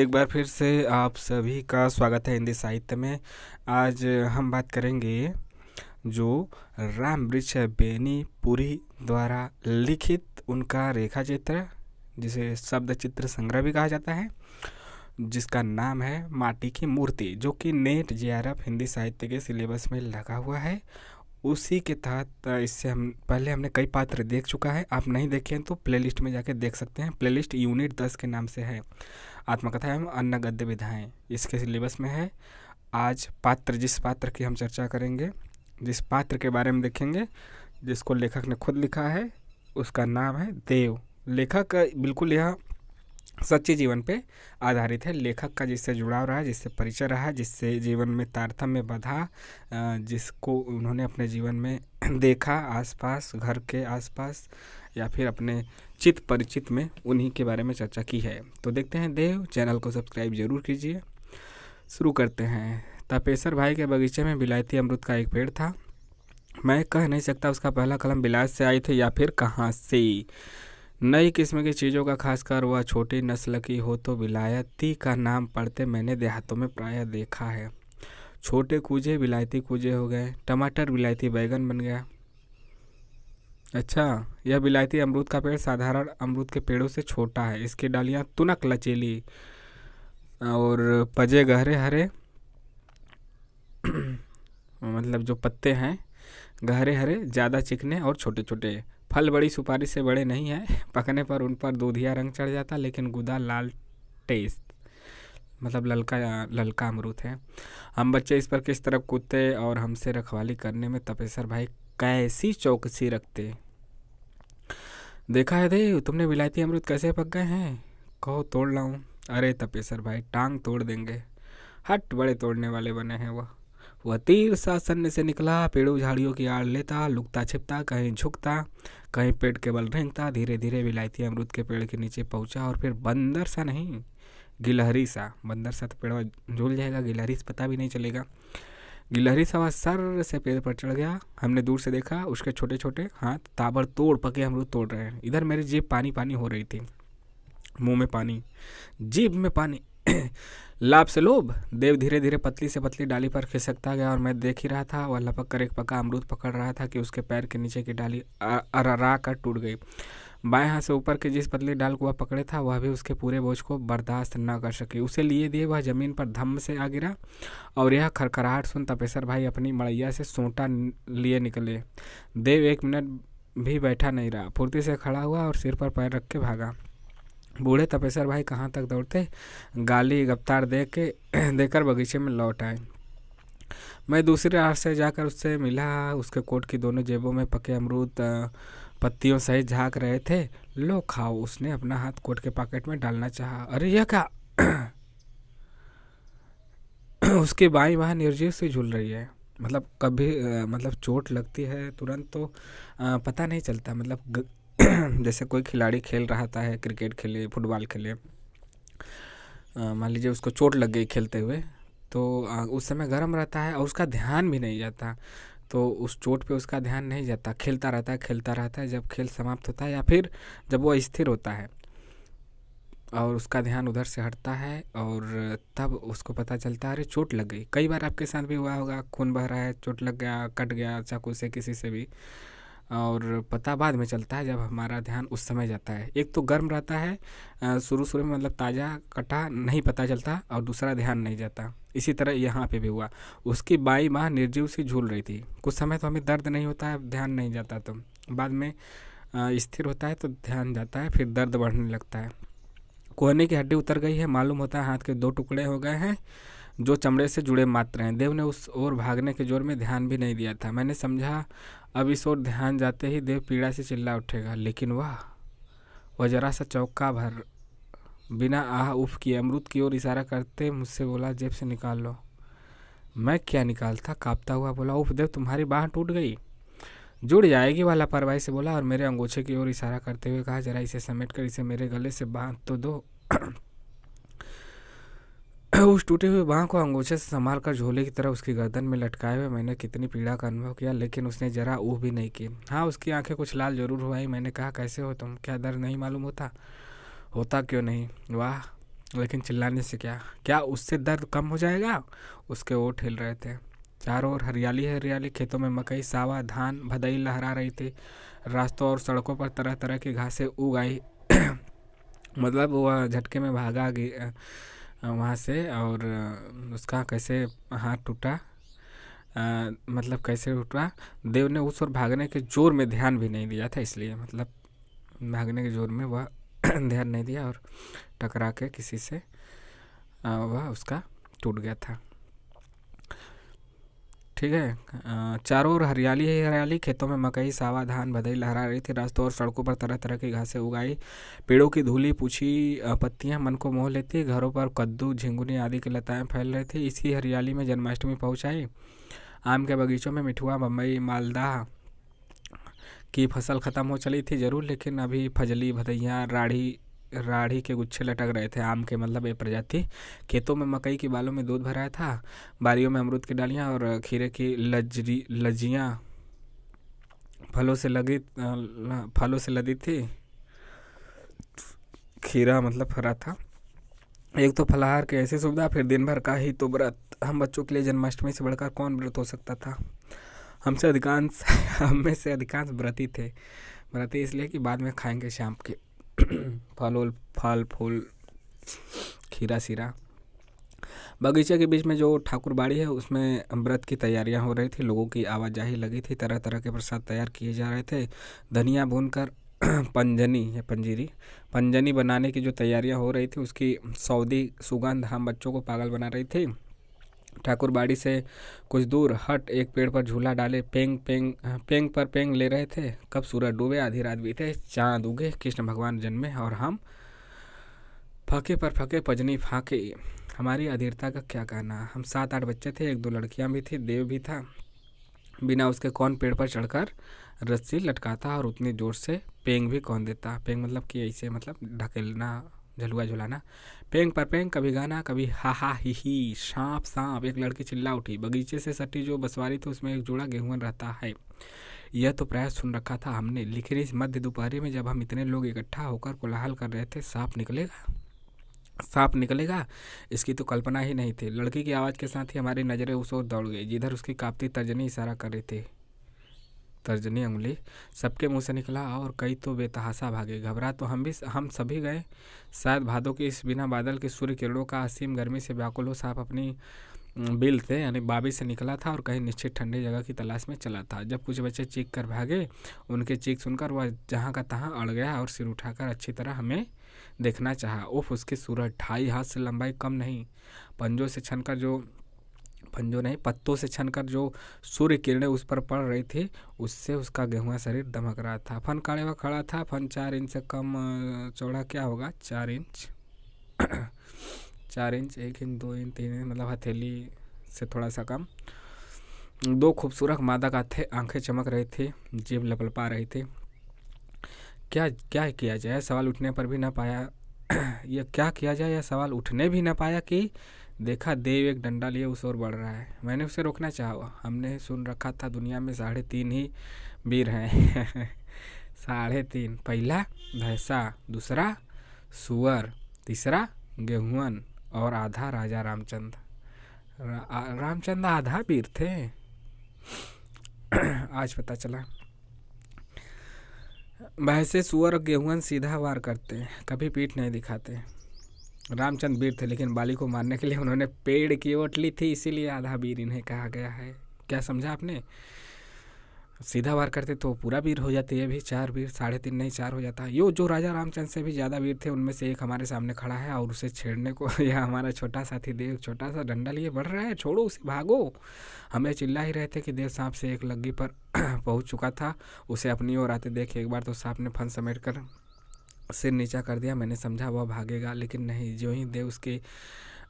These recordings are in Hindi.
एक बार फिर से आप सभी का स्वागत है हिंदी साहित्य में आज हम बात करेंगे जो राम वृक्ष बेनीपुरी द्वारा लिखित उनका रेखा चित्र जिसे शब्द चित्र संग्रह भी कहा जाता है जिसका नाम है माटी की मूर्ति जो कि नेट जे हिंदी साहित्य के सिलेबस में लगा हुआ है उसी के तहत इससे हम पहले हमने कई पात्र देख चुका है आप नहीं देखें तो प्लेलिस्ट में जाके देख सकते हैं प्लेलिस्ट यूनिट दस के नाम से है आत्मकथा एवं अन्य गद्य विधाएँ इसके सिलेबस में है आज पात्र जिस पात्र की हम चर्चा करेंगे जिस पात्र के बारे में देखेंगे जिसको लेखक ने खुद लिखा है उसका नाम है देव लेखक बिल्कुल यह सच्चे जीवन पे आधारित है लेखक का जिससे जुड़ाव रहा जिससे परिचय रहा जिससे जीवन में तारतम्य बधा जिसको उन्होंने अपने जीवन में देखा आसपास घर के आसपास या फिर अपने चित परिचित में उन्हीं के बारे में चर्चा की है तो देखते हैं देव चैनल को सब्सक्राइब जरूर कीजिए शुरू करते हैं तापेसर भाई के बगीचे में विलायती अमृत का एक पेड़ था मैं कह नहीं सकता उसका पहला कलम बिलास से आई थी या फिर कहाँ से नई किस्म की चीज़ों का खासकर वह छोटी नस्ल की हो तो विलायती का नाम पढ़ते मैंने देहातों में प्रायः देखा है छोटे कूजे विलायती कूजे हो गए टमाटर विलायती बैगन बन गया अच्छा यह विलायती अमरूद का पेड़ साधारण अमरूद के पेड़ों से छोटा है इसकी डालियाँ तुनक लचीली और पजे गहरे हरे मतलब जो पत्ते हैं गहरे हरे ज़्यादा चिकने और छोटे छोटे फल बड़ी सुपारी से बड़े नहीं हैं पकने पर उन पर दूधिया रंग चढ़ जाता लेकिन गुदा लाल टेस्ट मतलब ललका ललका अमरूद है हम बच्चे इस पर किस तरह कूदते और हमसे रखवाली करने में तपेसर भाई कैसी चौकसी रखते देखा है दे तुमने विलायती अमरुद कैसे पक गए हैं कहो तोड़ लाऊं अरे तपेसर भाई टांग तोड़ देंगे हट बड़े तोड़ने वाले बने हैं वह वह तीर सा सन्न से निकला पेड़ों झाड़ियों की आड़ लेता लुकता छिपता कहीं झुकता कहीं पेट के बल रेंगता धीरे धीरे विलायती अमरूद के पेड़ के नीचे पहुंचा और फिर बंदर सा नहीं गिलहरी सा बंदर सा तो पेड़ झूल जाएगा गिलहरी से पता भी नहीं चलेगा गिलहरी सवा सर से पेड़ पर चढ़ गया हमने दूर से देखा उसके छोटे छोटे हाथ तोड़ पके अमरूद तोड़ रहे हैं इधर मेरी जेब पानी पानी हो रही थी मुंह में पानी जीभ में पानी लाभ से लोभ देव धीरे धीरे पतली से पतली डाली पर खिसकता गया और मैं देख ही रहा था वह लपक कर एक पका अमरूद पकड़ रहा था कि उसके पैर के नीचे की डाली अररा कर टूट गई बाएं हाथ से ऊपर के जिस पतली डाल को वह पकड़े था वह भी उसके पूरे बोझ को बर्दाश्त न कर सकी उसे लिए दिए वह जमीन पर धम्म से आ गिरा और यह खरखराहट सुन तपेसर भाई अपनी मड़ैया से सोटा लिए निकले देव एक मिनट भी बैठा नहीं रहा फुर्ती से खड़ा हुआ और सिर पर पैर रख के भागा बूढ़े तपेसर भाई कहाँ तक दौड़ते गाली गफ्तार दे के देकर बगीचे में लौट आए मैं दूसरे रास्ते जाकर उससे मिला उसके कोट की दोनों जेबों में पके अमरूद पत्तियों सहित झाँक रहे थे लो खाओ उसने अपना हाथ कोट के पॉकेट में डालना चाहा अरे यह क्या उसके बाई बाह निर्जीव से झूल रही है मतलब कभी मतलब चोट लगती है तुरंत तो पता नहीं चलता मतलब जैसे कोई खिलाड़ी खेल रहा है क्रिकेट खेले फुटबॉल खेले मान लीजिए उसको चोट लग गई खेलते हुए तो उस समय गर्म रहता है और उसका ध्यान भी नहीं जाता तो उस चोट पे उसका ध्यान नहीं जाता खेलता रहता है खेलता रहता है जब खेल समाप्त होता है या फिर जब वो स्थिर होता है और उसका ध्यान उधर से हटता है और तब उसको पता चलता है अरे चोट लग गई कई बार आपके साथ भी हुआ होगा खून बह रहा है चोट लग गया कट गया चाकू से किसी से भी और पता बाद में चलता है जब हमारा ध्यान उस समय जाता है एक तो गर्म रहता है शुरू शुरू में मतलब ताज़ा कटा नहीं पता चलता और दूसरा ध्यान नहीं जाता इसी तरह यहाँ पे भी हुआ उसकी बाई माँ निर्जीव से झूल रही थी कुछ समय तो हमें दर्द नहीं होता है ध्यान नहीं जाता तो बाद में स्थिर होता है तो ध्यान जाता है फिर दर्द बढ़ने लगता है कोहने की हड्डी उतर गई है मालूम होता है हाथ के दो टुकड़े हो गए हैं जो चमड़े से जुड़े मात्र हैं देव ने उस ओर भागने के जोर में ध्यान भी नहीं दिया था मैंने समझा अब इस ओर ध्यान जाते ही देव पीड़ा से चिल्ला उठेगा लेकिन वह वह जरा सा चौका भर बिना आह उफ किए अमरुद की ओर इशारा करते मुझसे बोला जेब से निकाल लो मैं क्या निकालता कांपता हुआ बोला उफ देव तुम्हारी बाह टूट गई जुड़ जाएगी वाला लापरवाही से बोला और मेरे अंगोछे की ओर इशारा करते हुए कहा जरा इसे समेट कर इसे मेरे गले से बांध तो दो उस टूटे हुए बांह को अंगोछे से संभाल कर झोले की तरह उसकी गर्दन में लटकाए हुए मैंने कितनी पीड़ा का अनुभव किया लेकिन उसने जरा ऊह भी नहीं की हाँ उसकी आंखें कुछ लाल जरूर हुआ मैंने कहा कैसे हो तुम क्या दर्द नहीं मालूम होता होता क्यों नहीं वाह लेकिन चिल्लाने से क्या क्या उससे दर्द कम हो जाएगा उसके ओठ हिल रहे थे चारों ओर हरियाली हरियाली खेतों में मकई सावा धान भदई लहरा रही थी रास्तों और सड़कों पर तरह तरह की घासें उग आई मतलब वह झटके में भागा गई वहाँ से और उसका कैसे हाथ टूटा मतलब कैसे टूटा देव ने उस ओर भागने के जोर में ध्यान भी नहीं दिया था इसलिए मतलब भागने के जोर में वह ध्यान नहीं दिया और टकरा के किसी से वह उसका टूट गया था ठीक है चारों ओर हरियाली ही हरियाली खेतों में मकई सावा धान भदई लहरा रही थी रास्तों और सड़कों पर तरह तरह की घासें उगाई पेड़ों की धूली पूछी पत्तियां मन को मोह लेती घरों पर कद्दू झिंगुनी आदि की लताएं फैल रही थी इसी हरियाली में जन्माष्टमी पहुंचाई आम के बगीचों में मिठुआ बम्बई मालदा कि फसल ख़त्म हो चली थी ज़रूर लेकिन अभी फजली भदैया राढ़ी राढ़ी के गुच्छे लटक रहे थे आम के मतलब ये प्रजाति खेतों में मकई के बालों में दूध भराया था बारियों में अमरूद की डालियाँ और खीरे की लजरी लजियाँ फलों से लगी फलों से लदी थी खीरा मतलब फरा था एक तो फलाहार की ऐसी सुविधा फिर दिन भर का ही तो व्रत हम बच्चों के लिए जन्माष्टमी से बढ़कर कौन व्रत हो सकता था हमसे अधिकांश हम में से अधिकांश व्रती थे व्रती इसलिए कि बाद में खाएंगे शाम के फल उल फल फूल खीरा सीरा बगीचे के बीच में जो ठाकुर बाड़ी है उसमें व्रत की तैयारियां हो रही थी लोगों की आवाजाही लगी थी तरह तरह के प्रसाद तैयार किए जा रहे थे धनिया भून कर पंजनी या पंजीरी पंजनी बनाने की जो तैयारियां हो रही थी उसकी सऊदी सुगंध हम बच्चों को पागल बना रही थी ठाकुरबाड़ी से कुछ दूर हट एक पेड़ पर झूला डाले पेंग पेंग पेंग पर पेंग ले रहे थे कब सूरज डूबे आधी रात बीते चांद उगे कृष्ण भगवान जन्मे और हम फके पर फके पजनी फाके हमारी अधीरता का क्या कहना हम सात आठ बच्चे थे एक दो लड़कियां भी थी देव भी था बिना उसके कौन पेड़ पर चढ़कर रस्सी लटकाता और उतनी ज़ोर से पेंग भी कौन देता पेंग मतलब कि ऐसे मतलब ढकेलना झलुआ झुलाना पेंग पर पेंग कभी गाना कभी हा हा ही ही सांप सांप एक लड़की चिल्ला उठी बगीचे से सटी जो बसवारी थी उसमें एक जोड़ा गेहूं रहता है यह तो प्रयास सुन रखा था हमने लेकिन इस मध्य दोपहर में जब हम इतने लोग इकट्ठा होकर कोलाहल कर रहे थे सांप निकलेगा सांप निकलेगा इसकी तो कल्पना ही नहीं थी लड़की की आवाज़ के साथ ही हमारी नज़रें उस ओर दौड़ गई जिधर उसकी कापती तर्जनी इशारा कर रही थी तर्जनी उंगली सबके मुंह से निकला और कई तो बेतहासा भागे घबरा तो हम भी हम सभी गए शायद भादों के इस बिना बादल के सूर्य किरणों का असीम गर्मी से व्याकुल हो साफ अपनी बिल थे यानी बाबी से निकला था और कहीं निश्चित ठंडी जगह की तलाश में चला था जब कुछ बच्चे चीख कर भागे उनके चीख सुनकर वह जहाँ का तहाँ अड़ गया और सिर उठाकर अच्छी तरह हमें देखना चाहा उफ उसकी सूरज ढाई हाथ से लंबाई कम नहीं पंजों से छनकर जो पंजों नहीं पत्तों से छनकर जो सूर्य किरणें उस पर पड़ रही थी उससे उसका गेहुआ शरीर दमक रहा था फन काड़े हुआ खड़ा था फन चार इंच से कम चौड़ा क्या होगा चार इंच चार इंच एक इंच दो इंच तीन इंच मतलब हथेली से थोड़ा सा कम दो खूबसूरत मादा का थे आंखें चमक रही थी जीभ लपलपा रही थी क्या क्या किया जाए सवाल उठने पर भी ना पाया यह क्या किया जाए यह सवाल उठने भी ना पाया कि देखा देव एक डंडा लिए उस ओर बढ़ रहा है मैंने उसे रोकना चाहा हमने सुन रखा था दुनिया में साढ़े तीन ही वीर हैं साढ़े तीन पहला भैंसा दूसरा सुअर तीसरा गेहून और आधा राजा रामचंद रा, रामचंद आधा वीर थे आज पता चला भैंसे सुअर और गेहूं सीधा वार करते हैं कभी पीठ नहीं दिखाते रामचंद्र वीर थे लेकिन बाली को मारने के लिए उन्होंने पेड़ की ओट ली थी इसीलिए आधा वीर इन्हें कहा गया है क्या समझा आपने सीधा वार करते तो पूरा वीर हो जाते ये भी चार वीर साढ़े तीन नहीं चार हो जाता यो जो राजा रामचंद्र से भी ज़्यादा वीर थे उनमें से एक हमारे सामने खड़ा है और उसे छेड़ने को यह हमारा छोटा साथी देव छोटा सा डंडा लिए बढ़ रहा है छोड़ो उसे भागो हमें चिल्ला ही रहे थे कि देव सांप से एक लग्गी पर पहुँच चुका था उसे अपनी ओर आते देख एक बार तो सांप ने फन समेट कर सिर नीचा कर दिया मैंने समझा वह भागेगा लेकिन नहीं जो ही देव उसके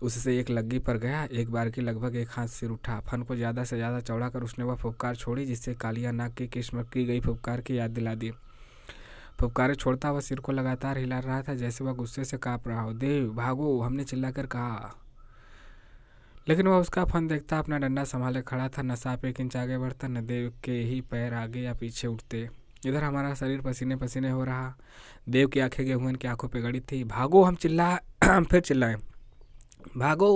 उससे एक लग्गी पर गया एक बार की लगभग एक हाथ सिर उठा फन को ज़्यादा से ज़्यादा चौड़ा कर उसने वह फुपकार छोड़ी जिससे कालिया नाक की किस्म की गई फुपकार की याद दिला दी फुपकारे छोड़ता वह सिर को लगातार हिला रहा था जैसे वह गुस्से से काँप रहा हो देव भागो हमने चिल्लाकर कहा लेकिन वह उसका फन देखता अपना डंडा संभाले खड़ा था न सांप एक इंच आगे बढ़ता न देव के ही पैर आगे या पीछे उठते इधर हमारा शरीर पसीने पसीने हो रहा देव की आंखें गेहूं की आंखों पे गड़ी थी भागो हम चिल्ला हम फिर चिल्लाए भागो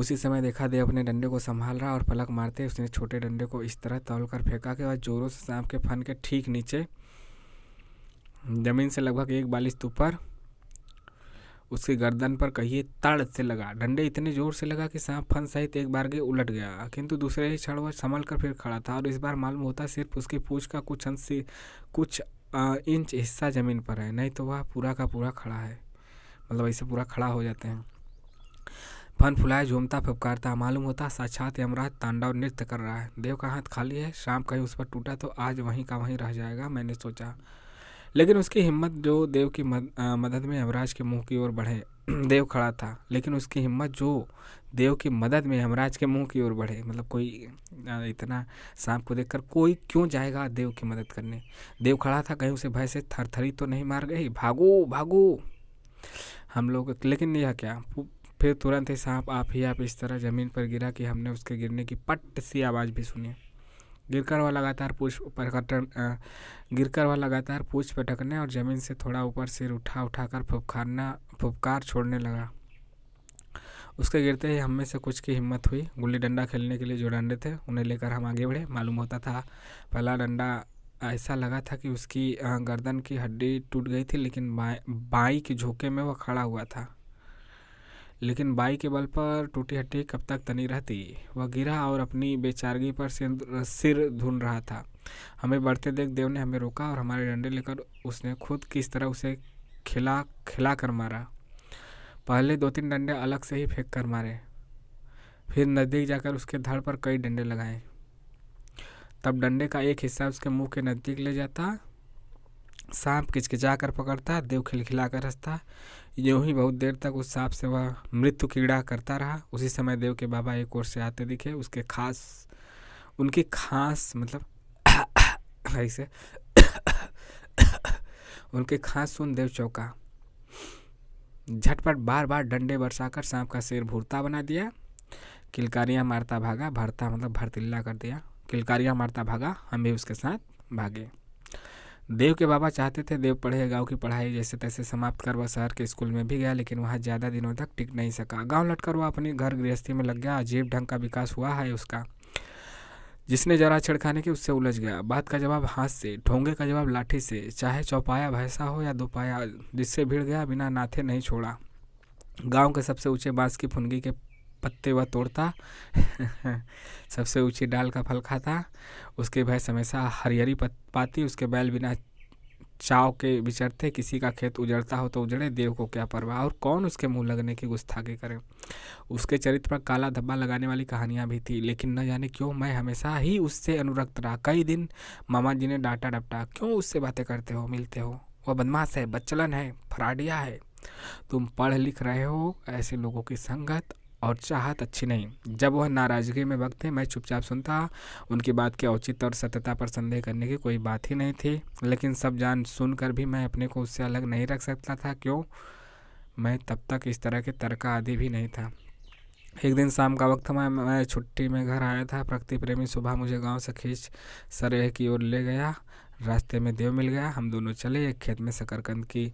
उसी समय देखा देव अपने डंडे को संभाल रहा और पलक मारते उसने छोटे डंडे को इस तरह तौल कर फेंका के और जोरों से सांप के फन के ठीक नीचे ज़मीन से लगभग एक बालिश ऊपर उसके गर्दन पर कहिए तड़ से लगा डंडे इतने जोर से लगा कि सांप फन सहित एक बार के उलट गया किंतु दूसरे ही क्षण वह संभल कर फिर खड़ा था और इस बार मालूम होता सिर्फ उसकी पूछ का कुछ अंश कुछ इंच हिस्सा ज़मीन पर है नहीं तो वह पूरा का पूरा खड़ा है मतलब ऐसे पूरा खड़ा हो जाते हैं फन फुलाए झूमता फपकारता मालूम होता साक्षात यमराज तांडव नृत्य कर रहा है देव का हाथ खाली है शाम कहीं उस पर टूटा तो आज वहीं का वहीं रह जाएगा मैंने सोचा लेकिन उसकी हिम्मत जो देव की मद, आ, मदद में यमराज के मुंह की ओर बढ़े देव खड़ा था लेकिन उसकी हिम्मत जो देव की मदद में यमराज के मुंह की ओर बढ़े मतलब कोई इतना सांप को देखकर कोई क्यों जाएगा देव की मदद करने देव खड़ा था कहीं उसे भय से थरथरी तो नहीं मार गई भागो भागो हम लोग लेकिन यह क्या फिर तुरंत ही सांप आप ही आप इस तरह ज़मीन पर गिरा कि हमने उसके गिरने की पट सी आवाज़ भी सुनी गिरकर वह लगातार पूछ गिर गिरकर वह लगातार पूछ पटकने और ज़मीन से थोड़ा ऊपर सिर उठा उठाकर फुफकारना फुफकार छोड़ने लगा उसके गिरते ही हम में से कुछ की हिम्मत हुई गुल्ली डंडा खेलने के लिए जो डंडे थे उन्हें लेकर हम आगे बढ़े मालूम होता था पहला डंडा ऐसा लगा था कि उसकी गर्दन की हड्डी टूट गई थी लेकिन बाई बाई के झोंके में वह खड़ा हुआ था लेकिन बाई के बल पर टूटी हट्टी कब तक तनी रहती वह गिरा और अपनी बेचारगी पर सिर सिर धुन रहा था हमें बढ़ते देख देव ने हमें रोका और हमारे डंडे लेकर उसने खुद किस तरह उसे खिला खिला कर मारा पहले दो तीन डंडे अलग से ही फेंक कर मारे फिर नज़दीक जाकर उसके धड़ पर कई डंडे लगाए तब डंडे का एक हिस्सा उसके मुंह के नज़दीक ले जाता सांप किचकिचा कर पकड़ता देव खिलखिला कर हंसता यूँ ही बहुत देर तक उस सांप से वह मृत्यु कीड़ा करता रहा उसी समय देव के बाबा एक ओर से आते दिखे उसके खास उनकी खास मतलब से उनके खास सुन देव चौका झटपट बार बार डंडे बरसाकर सांप का सिर भूरता बना दिया किलकारियाँ मारता भागा भरता मतलब भरतिल्ला कर दिया किलकारियाँ मारता भागा हम भी उसके साथ भागे देव के बाबा चाहते थे देव पढ़े गांव की पढ़ाई जैसे तैसे समाप्त कर वह शहर के स्कूल में भी गया लेकिन वहाँ ज़्यादा दिनों तक टिक नहीं सका गांव लटकर वह अपने घर गृहस्थी में लग गया अजीब ढंग का विकास हुआ है उसका जिसने जरा छिड़खाने की उससे उलझ गया बात का जवाब हाथ से ढोंगे का जवाब लाठी से चाहे चौपाया भैंसा हो या दोपाया जिससे भिड़ गया बिना नाथे नहीं छोड़ा गांव के सबसे ऊंचे बांस की फुनगी के पत्ते वह तोड़ता सबसे ऊंची डाल का फल खाता उसके भैंस हमेशा हरियरी पाती उसके बैल बिना चाव के विचरते किसी का खेत उजड़ता हो तो उजड़े देव को क्या परवाह और कौन उसके मुंह लगने की गुस्ताखी करे उसके चरित्र पर काला धब्बा लगाने वाली कहानियाँ भी थी लेकिन न जाने क्यों मैं हमेशा ही उससे अनुरक्त रहा कई दिन मामा जी ने डांटा डपटा क्यों उससे बातें करते हो मिलते हो वह बदमाश है बच्चलन है फराडिया है तुम पढ़ लिख रहे हो ऐसे लोगों की संगत और चाहत अच्छी नहीं जब वह नाराज़गी में वक्त थे मैं चुपचाप सुनता उनकी बात के औचित्य और सत्यता पर संदेह करने की कोई बात ही नहीं थी लेकिन सब जान सुनकर भी मैं अपने को उससे अलग नहीं रख सकता था क्यों मैं तब तक इस तरह के तर्क आदि भी नहीं था एक दिन शाम का वक्त मैं मैं छुट्टी में घर आया था प्रकृति प्रेमी सुबह मुझे गांव से खींच सरेह की ओर ले गया रास्ते में देव मिल गया हम दोनों चले एक खेत में शकरकंद की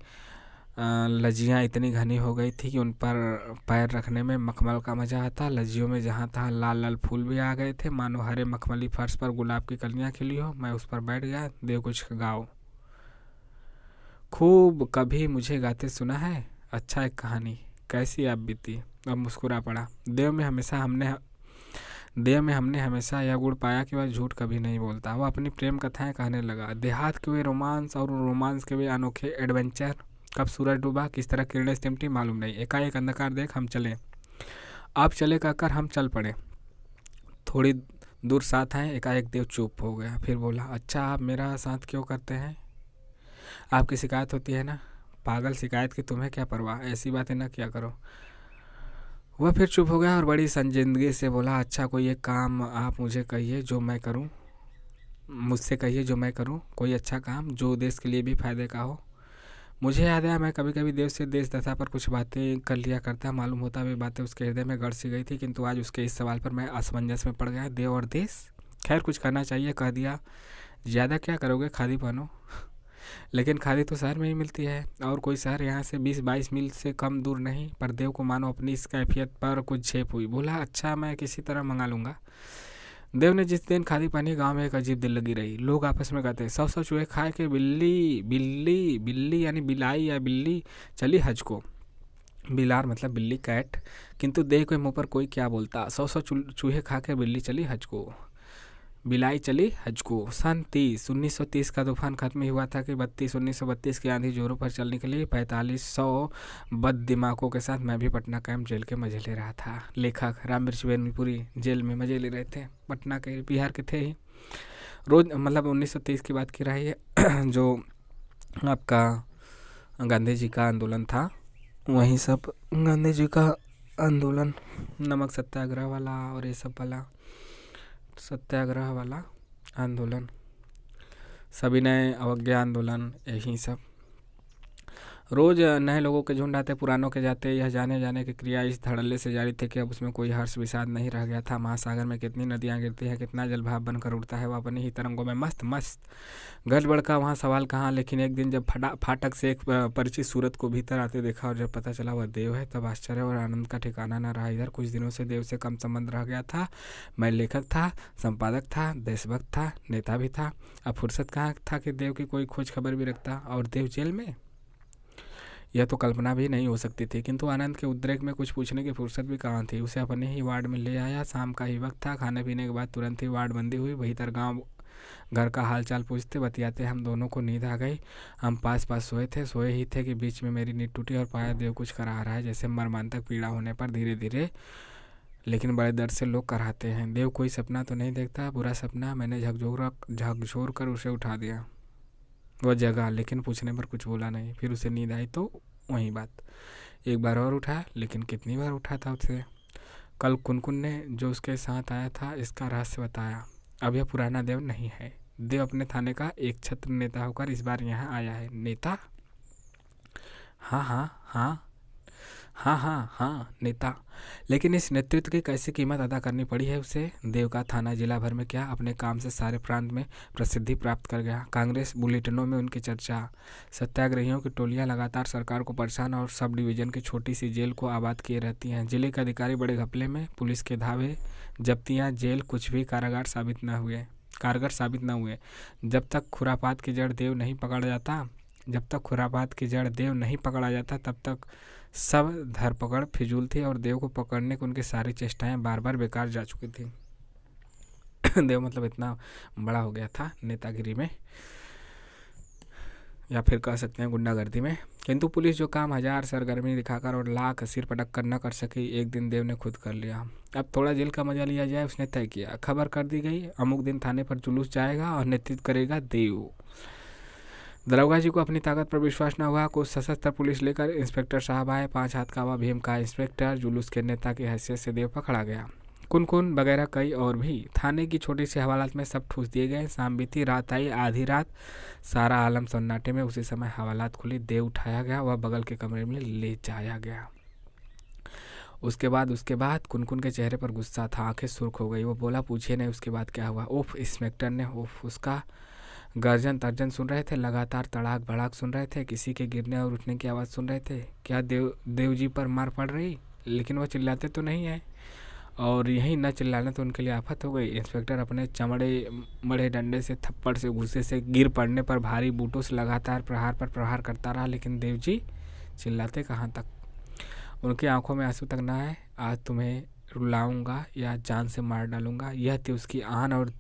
लज्जियाँ इतनी घनी हो गई थी कि उन पर पैर रखने में मखमल का मज़ा आता लज्जियों में जहाँ तहाँ लाल लाल फूल भी आ गए थे मानो हरे मखमली फर्श पर गुलाब की कलियाँ खिली हो मैं उस पर बैठ गया देव कुछ गाओ खूब कभी मुझे गाते सुना है अच्छा एक कहानी कैसी आप बीती अब मुस्कुरा पड़ा देव में हमेशा हमने देव में हमने हमेशा यह गुड़ पाया कि वह झूठ कभी नहीं बोलता वह अपनी प्रेम कथाएं कहने लगा देहात के वे रोमांस और रोमांस के वे अनोखे एडवेंचर कब सूरज डूबा किस तरह किरणें सिमटी मालूम नहीं एकाएक अंधकार देख हम चले आप चले कहकर हम चल पड़े थोड़ी दूर साथ आए एकाएक देव चुप हो गया फिर बोला अच्छा आप मेरा साथ क्यों करते हैं आपकी शिकायत होती है ना पागल शिकायत की तुम्हें क्या परवाह ऐसी बातें ना क्या करो वह फिर चुप हो गया और बड़ी संजिंदगी से बोला अच्छा कोई एक काम आप मुझे कहिए जो मैं करूं मुझसे कहिए जो मैं करूं कोई अच्छा काम जो देश के लिए भी फ़ायदे का हो मुझे याद आया मैं कभी कभी देव से देश दशा पर कुछ बातें कर लिया करता मालूम होता वे बातें उसके हृदय में गढ़ सी गई थी किंतु आज उसके इस सवाल पर मैं असमंजस में पड़ गया देव और देश खैर कुछ करना चाहिए कह दिया ज़्यादा क्या करोगे खादी पहनो लेकिन खादी तो शहर में ही मिलती है और कोई शहर यहाँ से बीस बाईस मील से कम दूर नहीं पर देव को मानो अपनी इस कैफियत पर कुछ झेप हुई बोला अच्छा मैं किसी तरह मंगा लूँगा देव ने जिस दिन खादी पहनी गांव में एक अजीब दिल लगी रही लोग आपस में कहते सब सब चूहे खाए के बिल्ली बिल्ली बिल्ली यानी बिलाई या बिल्ली चली हज को बिलार मतलब बिल्ली कैट किंतु देह के मुंह पर कोई क्या बोलता सौ सौ चूहे खा के बिल्ली चली हज को बिलाई चली हज को सन तीस उन्नीस सौ तीस का तूफान खत्म हुआ था कि बत्तीस उन्नीस सौ बत्तीस की आंधी जोरों पर चलने के लिए पैंतालीस सौ बद दिमागों के साथ मैं भी पटना कैम्प जेल के मजे ले रहा था लेखक राम बिरच बेनपुरी जेल में मजे ले रहे थे पटना के बिहार के थे ही रोज मतलब उन्नीस सौ तीस की बात की रही है जो आपका गांधी जी का आंदोलन था वहीं सब गांधी जी का आंदोलन नमक सत्याग्रह वाला और ये सब वाला सत्याग्रह वाला आंदोलन सविनय अवज्ञा आंदोलन यही सब रोज़ नए लोगों के झुंड आते पुरानों के जाते यह जाने जाने की क्रिया इस धड़ल्ले से जारी थी कि अब उसमें कोई हर्ष विषाद नहीं रह गया था महासागर में कितनी नदियाँ गिरती हैं कितना जलभाव बनकर उड़ता है वह अपनी ही तरंगों में मस्त मस्त गड़बड़ का वहाँ सवाल कहाँ लेकिन एक दिन जब फटा फाटक से एक परिचित सूरत को भीतर आते देखा और जब पता चला वह देव है तब आश्चर्य और आनंद का ठिकाना न रहा इधर कुछ दिनों से देव से कम संबंध रह गया था मैं लेखक था संपादक था देशभक्त था नेता भी था अब फुर्सत कहाँ था कि देव की कोई खोज खबर भी रखता और देव जेल में यह तो कल्पना भी नहीं हो सकती थी किंतु आनंद के उद्रेक में कुछ पूछने की फुर्सत भी कहाँ थी उसे अपने ही वार्ड में ले आया शाम का ही वक्त था खाने पीने के बाद तुरंत ही वार्ड बंदी हुई भीतर गाँव घर का हालचाल पूछते बतियाते हम दोनों को नींद आ गई हम पास पास सोए थे सोए ही थे कि बीच में मेरी नींद टूटी और पाया देव कुछ करा रहा है जैसे तक पीड़ा होने पर धीरे धीरे लेकिन बड़े दर्द से लोग कराते हैं देव कोई सपना तो नहीं देखता बुरा सपना मैंने झकझोर झकझोर कर उसे उठा दिया वह जगा लेकिन पूछने पर कुछ बोला नहीं फिर उसे नींद आई तो वही बात एक बार और उठा लेकिन कितनी बार उठा था उसे कल कुनकुन ने जो उसके साथ आया था इसका रहस्य बताया अब यह पुराना देव नहीं है देव अपने थाने का एक छत्र नेता होकर इस बार यहाँ आया है नेता हाँ हाँ हाँ हाँ हाँ हाँ नेता लेकिन इस नेतृत्व की कैसी कीमत अदा करनी पड़ी है उसे देवका थाना जिला भर में क्या अपने काम से सारे प्रांत में प्रसिद्धि प्राप्त कर गया कांग्रेस बुलेटिनों में उनकी चर्चा सत्याग्रहियों की टोलियां लगातार सरकार को परेशान और सब डिवीजन की छोटी सी जेल को आबाद किए रहती हैं जिले के अधिकारी बड़े घपले में पुलिस के धावे जब्तियाँ जेल कुछ भी कारागार साबित न हुए कारगर साबित न हुए जब तक खुरापात की जड़ देव नहीं पकड़ जाता जब तक खुरापात की जड़ देव नहीं पकड़ा जाता तब तक सब धरपकड़ फिजूल थी और देव को पकड़ने की उनकी सारी चेष्टाएं बार बार बेकार जा चुकी थी देव मतलब इतना बड़ा हो गया था नेतागिरी में या फिर कह सकते हैं गुंडागर्दी में किंतु पुलिस जो काम हजार सरगर्मी दिखाकर और लाख सिर पटक कर न कर सकी एक दिन देव ने खुद कर लिया अब थोड़ा जेल का मजा लिया जाए उसने तय किया खबर कर दी गई अमुक दिन थाने पर जुलूस जाएगा और नेतृत्व करेगा देव दरोगा जी को अपनी ताकत पर विश्वास न हुआ कुछ सशस्त्र पुलिस लेकर इंस्पेक्टर साहब आए पाँच हाथ कावा भीम का इंस्पेक्टर जुलूस के नेता की हैसियत से देव पकड़ा गया कुन कुन वगैरह कई और भी थाने की छोटी सी हवालात में सब ठूस दिए गए शाम बीती रात आई आधी रात सारा आलम सन्नाटे में उसी समय हवालात खुली देव उठाया गया वह बगल के कमरे में ले जाया गया उसके बाद उसके बाद कुनकुन के चेहरे पर गुस्सा था आंखें सुर्ख हो गई वो बोला पूछिए नहीं उसके बाद क्या हुआ उफ इंस्पेक्टर ने उफ उसका गर्जन तर्जन सुन रहे थे लगातार तड़ाक भड़ाक सुन रहे थे किसी के गिरने और उठने की आवाज़ सुन रहे थे क्या देव देव जी पर मार पड़ रही लेकिन वह चिल्लाते तो नहीं हैं और यहीं न चिल्लाने तो उनके लिए आफत हो गई इंस्पेक्टर अपने चमड़े मड़े डंडे से थप्पड़ से गुस्से से गिर पड़ने पर भारी बूटों से लगातार प्रहार पर प्रहार करता रहा लेकिन देव जी चिल्लाते कहाँ तक उनकी आंखों में आंसू तक ना आए आज तुम्हें रुलाऊंगा या जान से मार डालूंगा यह थी उसकी आन और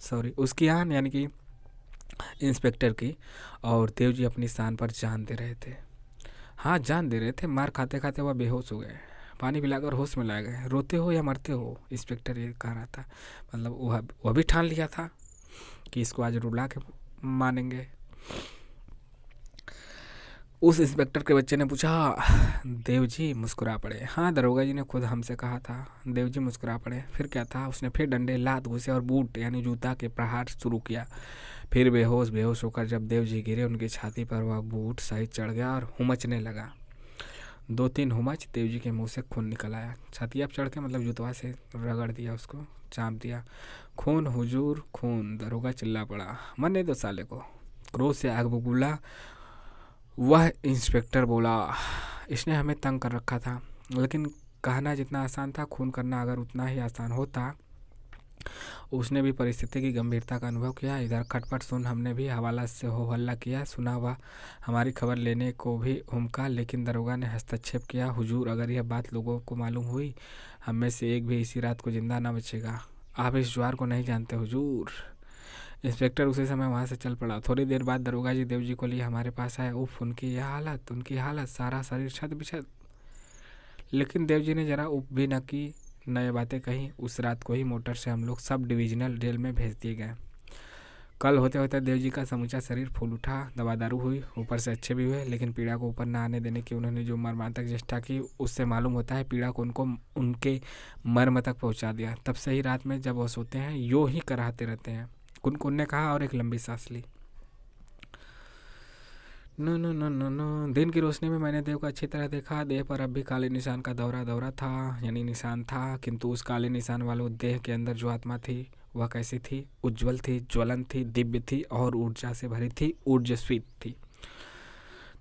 सॉरी उसकी आन यानी कि इंस्पेक्टर की और देव जी अपनी स्थान पर जान दे रहे थे हाँ जान दे रहे थे मार खाते खाते वह बेहोश हो गए पानी पिलाकर होश में लाए गए रोते हो या मरते हो इंस्पेक्टर ये कह रहा था मतलब वह वह भी ठान लिया था कि इसको आज रुला के मानेंगे उस इंस्पेक्टर के बच्चे ने पूछा देव जी मुस्कुरा पड़े हाँ दरोगा जी ने खुद हमसे कहा था देव जी मुस्कुरा पड़े फिर क्या था उसने फिर डंडे लात घुसे और बूट यानी जूता के प्रहार शुरू किया फिर बेहोश बेहोश होकर जब देव जी गिरे उनकी छाती पर वह बूट सही चढ़ गया और हुमचने लगा दो तीन हुमच देव जी के मुँह से खून निकल आया छाती अब चढ़ के मतलब जुतवा से रगड़ दिया उसको चाँप दिया खून हुजूर खून दरोगा चिल्ला पड़ा मरने दो तो साले को क्रोध से आग बबूला वह इंस्पेक्टर बोला इसने हमें तंग कर रखा था लेकिन कहना जितना आसान था खून करना अगर उतना ही आसान होता उसने भी परिस्थिति की गंभीरता का अनुभव किया इधर खटपट सुन हमने भी हवाला से हो हल्ला किया सुना हुआ हमारी खबर लेने को भी हमका लेकिन दरोगा ने हस्तक्षेप किया हुजूर अगर यह बात लोगों को मालूम हुई हम में से एक भी इसी रात को जिंदा ना बचेगा आप इस ज्वार को नहीं जानते हुजूर इंस्पेक्टर उसी समय वहाँ से चल पड़ा थोड़ी देर बाद दरोगा जी देव जी को लिए हमारे पास आए उफ उनकी यह हालत उनकी हालत सारा शरीर छत बिछत लेकिन देव जी ने जरा उप भी न की न बातें कहीं उस रात को ही मोटर से हम लोग सब डिविजनल रेल में भेज दिए गए कल होते होते देव जी का समूचा शरीर फूल उठा दवा दारू हुई ऊपर से अच्छे भी हुए लेकिन पीड़ा को ऊपर न आने देने की उन्होंने जो मर्मांतक चेष्टा की उससे मालूम होता है पीड़ा को उनको उनके मर्म तक पहुंचा दिया तब से ही रात में जब वो सोते हैं यो ही कराहते रहते हैं कुनकुन ने कहा और एक लंबी सांस ली no no no no no दिन की रोशनी में मैंने देव को अच्छी तरह देखा देह पर अब भी काले निशान का दौरा दौरा था यानी निशान था किंतु उस काले निशान वाले देह के अंदर जो आत्मा थी वह कैसी थी उज्जवल थी ज्वलन थी दिव्य थी और ऊर्जा से भरी थी ऊर्जस्वी थी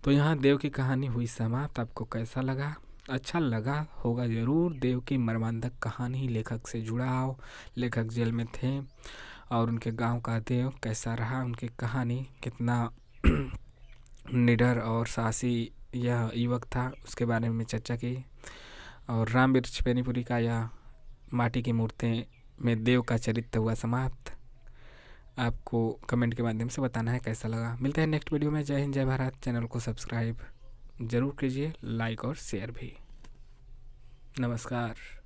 तो यहाँ देव की कहानी हुई समाप्त आपको कैसा लगा अच्छा लगा होगा ज़रूर देव की मर्मांधक कहानी लेखक से जुड़ाव लेखक जेल में थे और उनके गांव का देव कैसा रहा उनकी कहानी कितना निडर और साहसी यह युवक था उसके बारे में चर्चा की और वृक्ष पेनीपुरी का यह माटी की मूर्तें में देव का चरित्र हुआ समाप्त आपको कमेंट के माध्यम से बताना है कैसा लगा मिलते हैं नेक्स्ट वीडियो में जय हिंद जय भारत चैनल को सब्सक्राइब ज़रूर कीजिए लाइक और शेयर भी नमस्कार